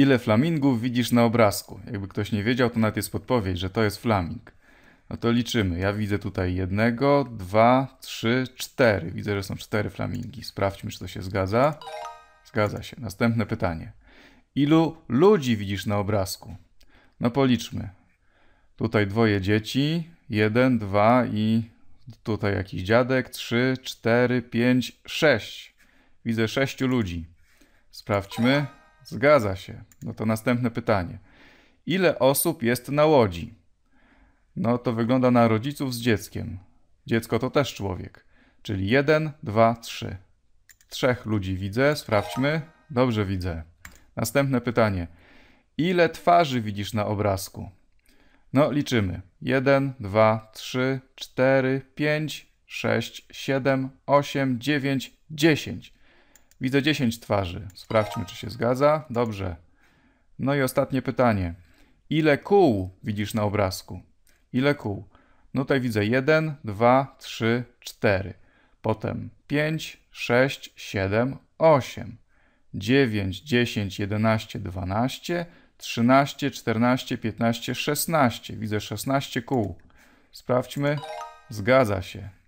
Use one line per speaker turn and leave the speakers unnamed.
Ile flamingów widzisz na obrazku? Jakby ktoś nie wiedział, to nawet jest podpowiedź, że to jest flaming. No to liczymy. Ja widzę tutaj jednego, dwa, trzy, cztery. Widzę, że są cztery flamingi. Sprawdźmy, czy to się zgadza. Zgadza się. Następne pytanie. Ilu ludzi widzisz na obrazku? No policzmy. Tutaj dwoje dzieci. Jeden, dwa i tutaj jakiś dziadek. Trzy, cztery, pięć, sześć. Widzę sześciu ludzi. Sprawdźmy. Zgadza się. No to następne pytanie. Ile osób jest na łodzi? No to wygląda na rodziców z dzieckiem. Dziecko to też człowiek. Czyli 1, 2, 3. Trzech ludzi widzę, sprawdźmy. Dobrze widzę. Następne pytanie. Ile twarzy widzisz na obrazku? No liczymy. 1, 2, 3, 4, 5, 6, 7, 8, 9, 10. Widzę 10 twarzy. Sprawdźmy, czy się zgadza. Dobrze. No i ostatnie pytanie. Ile kół widzisz na obrazku? Ile kół? No tutaj widzę 1, 2, 3, 4. Potem 5, 6, 7, 8. 9, 10, 11, 12, 13, 14, 15, 16. Widzę 16 kół. Sprawdźmy. Zgadza się.